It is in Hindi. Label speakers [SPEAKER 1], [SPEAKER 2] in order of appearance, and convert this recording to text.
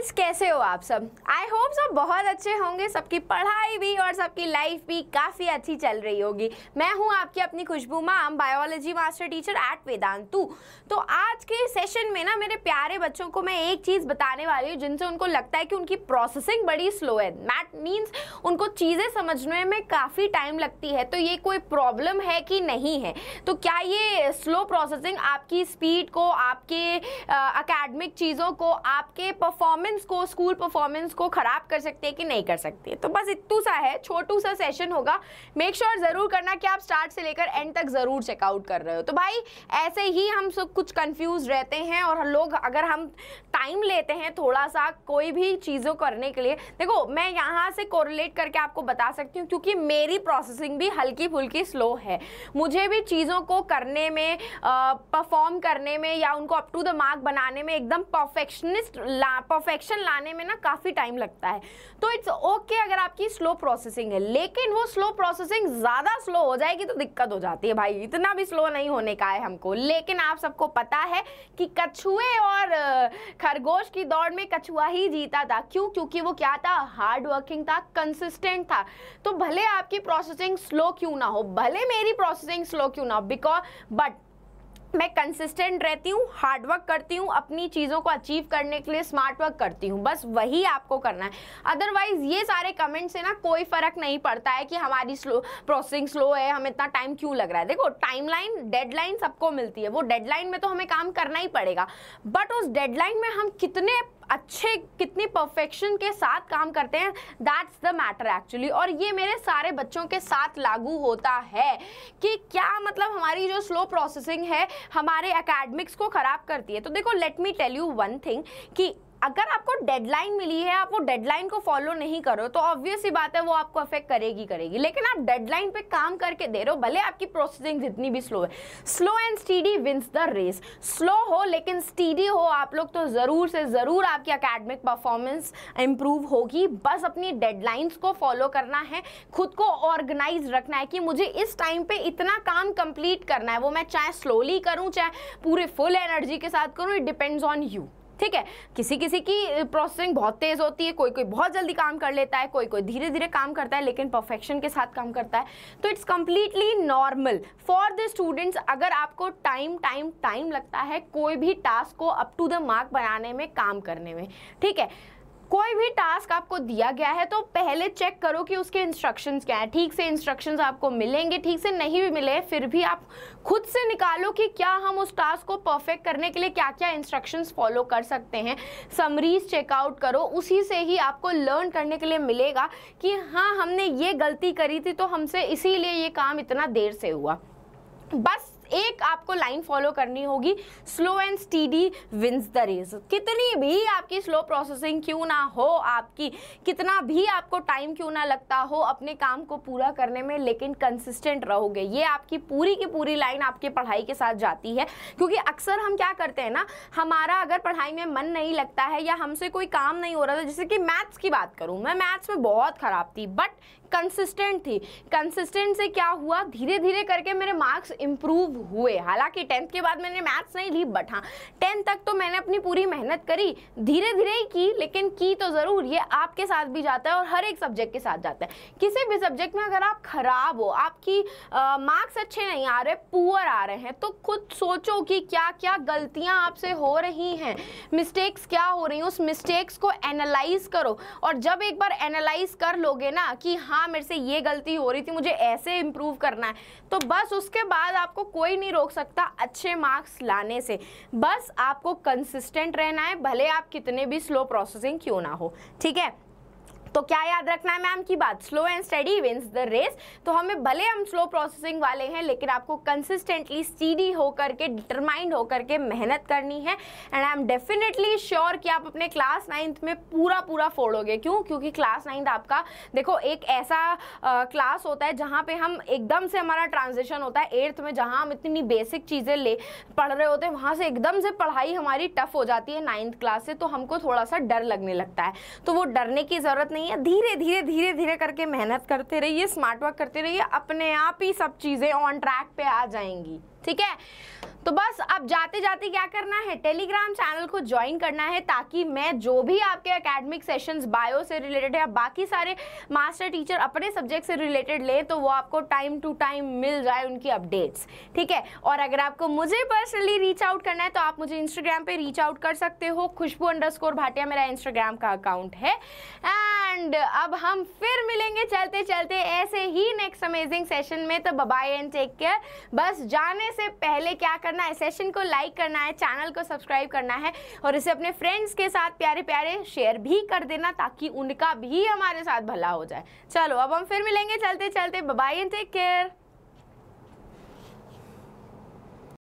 [SPEAKER 1] फ्रेंड्स कैसे हो आप सब आई होप सब बहुत अच्छे होंगे सबकी पढ़ाई भी और सबकी लाइफ भी काफ़ी अच्छी चल रही होगी मैं हूं आपकी अपनी Khushboo ma'am biology master teacher at Vedantu तो आज के सेशन में ना मेरे प्यारे बच्चों को मैं एक चीज़ बताने वाली हूँ जिनसे उनको लगता है कि उनकी प्रोसेसिंग बड़ी स्लो है दैट मीन्स उनको चीज़ें समझने में काफ़ी टाइम लगती है तो ये कोई प्रॉब्लम है कि नहीं है तो क्या ये स्लो प्रोसेसिंग आपकी स्पीड को आपके अकेडमिक चीज़ों को आपके परफॉर्मेंस परफॉर्मेंस को स्कूल परफॉर्मेंस को ख़राब कर सकते हैं कि नहीं कर सकते तो बस इतू सा है छोटू सा सेशन होगा मेक श्योर sure ज़रूर करना कि आप स्टार्ट से लेकर एंड तक ज़रूर चेकआउट कर रहे हो तो भाई ऐसे ही हम सब कुछ कन्फ्यूज़ रहते हैं और लोग अगर हम टाइम लेते हैं थोड़ा सा कोई भी चीज़ों करने के लिए देखो मैं यहाँ से कोरिलेट करके आपको बता सकती हूँ क्योंकि मेरी प्रोसेसिंग भी हल्की फुल्की स्लो है मुझे भी चीज़ों को करने में परफॉर्म करने में या उनको अप टू द मार्क बनाने में एकदम परफेक्शनिस्ट परफेक्ट रिएक्शन लाने में ना काफ़ी टाइम लगता है तो इट्स ओके okay अगर आपकी स्लो प्रोसेसिंग है लेकिन वो स्लो प्रोसेसिंग ज़्यादा स्लो हो जाएगी तो दिक्कत हो जाती है भाई इतना भी स्लो नहीं होने का है हमको लेकिन आप सबको पता है कि कछुए और खरगोश की दौड़ में कछुआ ही जीता था क्यों क्योंकि वो क्या था हार्ड वर्किंग था कंसिस्टेंट था तो भले आपकी प्रोसेसिंग स्लो क्यों ना हो भले मेरी प्रोसेसिंग स्लो क्यों ना हो बिकॉज बट मैं कंसिस्टेंट रहती हूँ हार्डवर्क करती हूँ अपनी चीज़ों को अचीव करने के लिए स्मार्ट वर्क करती हूँ बस वही आपको करना है अदरवाइज ये सारे कमेंट से ना कोई फ़र्क नहीं पड़ता है कि हमारी स्लो प्रोसेसिंग स्लो है हमें इतना टाइम क्यों लग रहा है देखो टाइमलाइन डेडलाइन सबको मिलती है वो डेडलाइन में तो हमें काम करना ही पड़ेगा बट उस डेडलाइन में हम कितने अच्छे कितनी परफेक्शन के साथ काम करते हैं दैट्स द मैटर एक्चुअली और ये मेरे सारे बच्चों के साथ लागू होता है कि क्या मतलब हमारी जो स्लो प्रोसेसिंग है हमारे एकेडमिक्स को ख़राब करती है तो देखो let me tell you one thing कि अगर आपको डेडलाइन मिली है आप वो डेडलाइन को फॉलो नहीं करो तो ऑब्वियस ही बात है वो आपको अफेक्ट करेगी करेगी लेकिन आप डेडलाइन पे काम करके दे रहे हो भले आपकी प्रोसेसिंग जितनी भी स्लो है slow and steady wins the race slow हो लेकिन स्टीडी हो आप लोग तो ज़रूर से ज़रूर आपकी अकेडमिक परफॉर्मेंस इम्प्रूव होगी बस अपनी डेडलाइंस को फॉलो करना है खुद को ऑर्गेनाइज रखना है कि मुझे इस टाइम पर इतना काम कंप्लीट करना है वो मैं चाहे स्लोली करूँ चाहे पूरे फुल एनर्जी के साथ करूँ इट डिपेंड्स ऑन यू ठीक है किसी किसी की प्रोसेसिंग बहुत तेज़ होती है कोई कोई बहुत जल्दी काम कर लेता है कोई कोई धीरे धीरे काम करता है लेकिन परफेक्शन के साथ काम करता है तो it's completely normal for the students अगर आपको टाइम टाइम टाइम लगता है कोई भी टास्क को अप टू द मार्क बनाने में काम करने में ठीक है कोई भी टास्क आपको दिया गया है तो पहले चेक करो कि उसके इंस्ट्रक्शंस क्या है ठीक से इंस्ट्रक्शंस आपको मिलेंगे ठीक से नहीं भी मिले फिर भी आप खुद से निकालो कि क्या हम उस टास्क को परफेक्ट करने के लिए क्या क्या इंस्ट्रक्शंस फॉलो कर सकते हैं समरीज चेकआउट करो उसी से ही आपको लर्न करने के लिए मिलेगा कि हाँ हमने ये गलती करी थी तो हमसे इसीलिए ये काम इतना देर से हुआ बस एक आपको लाइन फॉलो करनी होगी slow and steady wins the race कितनी भी आपकी स्लो प्रोसेसिंग क्यों ना हो आपकी कितना भी आपको टाइम क्यों ना लगता हो अपने काम को पूरा करने में लेकिन कंसिस्टेंट रहोगे ये आपकी पूरी की पूरी लाइन आपके पढ़ाई के साथ जाती है क्योंकि अक्सर हम क्या करते हैं ना हमारा अगर पढ़ाई में मन नहीं लगता है या हमसे कोई काम नहीं हो रहा था जैसे कि मैथ्स की बात करूँ मैं मैथ्स में बहुत ख़राब थी बट कंसिस्टेंट थी कंसिस्टेंट से क्या हुआ धीरे धीरे करके मेरे मार्क्स इंप्रूव हुए हालांकि टेंथ के बाद मैंने मैथ्स नहीं ली बट हाँ टेंथ तक तो मैंने अपनी पूरी मेहनत करी धीरे धीरे ही की लेकिन की तो ज़रूर ये आपके साथ भी जाता है और हर एक सब्जेक्ट के साथ जाता है किसी भी सब्जेक्ट में अगर आप ख़राब हो आपकी मार्क्स अच्छे नहीं आ रहे पुअर आ रहे हैं तो खुद सोचो कि क्या क्या गलतियाँ आपसे हो रही हैं मिस्टेक्स क्या हो रही हैं उस मिस्टेक्स को एनालाइज करो और जब एक बार एनालाइज कर लोगे ना कि हाँ मेरे से ये गलती हो रही थी मुझे ऐसे इम्प्रूव करना है तो बस उसके बाद आपको कोई कोई नहीं रोक सकता अच्छे मार्क्स लाने से बस आपको कंसिस्टेंट रहना है भले आप कितने भी स्लो प्रोसेसिंग क्यों ना हो ठीक है तो क्या याद रखना है मैम की बात slow and study wins the race तो हमें भले हम स्लो प्रोसेसिंग वाले हैं लेकिन आपको कंसिस्टेंटली स्टीडी होकर के डिटरमाइंड होकर के मेहनत करनी है and I am definitely sure कि आप अपने क्लास नाइन्थ में पूरा पूरा फोड़ोगे क्यों क्योंकि क्लास नाइन्थ आपका देखो एक ऐसा आ, क्लास होता है जहाँ पर हम एकदम से हमारा ट्रांजेक्शन होता है एट्थ में जहाँ हम इतनी बेसिक चीज़ें ले पढ़ रहे होते हैं वहाँ से एकदम से पढ़ाई हमारी टफ हो जाती है नाइन्थ क्लास से तो हमको थोड़ा सा डर लगने लगता है तो वो डरने की ज़रूरत नहीं नहीं है धीरे धीरे धीरे धीरे करके मेहनत करते रहिए स्मार्ट वर्क करते रहिए अपने आप ही सब चीज़ें ऑन ट्रैक पे आ जाएंगी ठीक है तो बस अब जाते जाते क्या करना है टेलीग्राम चैनल को ज्वाइन करना है ताकि मैं जो भी आपके एकेडमिक सेशंस बायो से रिलेटेड या बाकी सारे मास्टर टीचर अपने सब्जेक्ट से रिलेटेड लें तो वो आपको टाइम टू टाइम मिल जाए उनकी अपडेट्स ठीक है और अगर आपको मुझे पर्सनली रीच आउट करना है तो आप मुझे इंस्टाग्राम पर रीच आउट कर सकते हो खुशबू अंडर भाटिया मेरा इंस्टाग्राम का अकाउंट है एंड अब हम फिर मिलेंगे चलते चलते ऐसे ही नेक्स्ट अमेजिंग सेशन में तो बबाई एंड टेक केयर बस जाने जाने से पहले क्या करना है सेशन को लाइक करना है चैनल को सब्सक्राइब करना है और इसे अपने फ्रेंड्स के साथ प्यारे प्यारे शेयर भी कर देना ताकि उनका भी हमारे साथ भला हो जाए चलो अब हम फिर मिलेंगे चलते चलते बाय एंड टेक केयर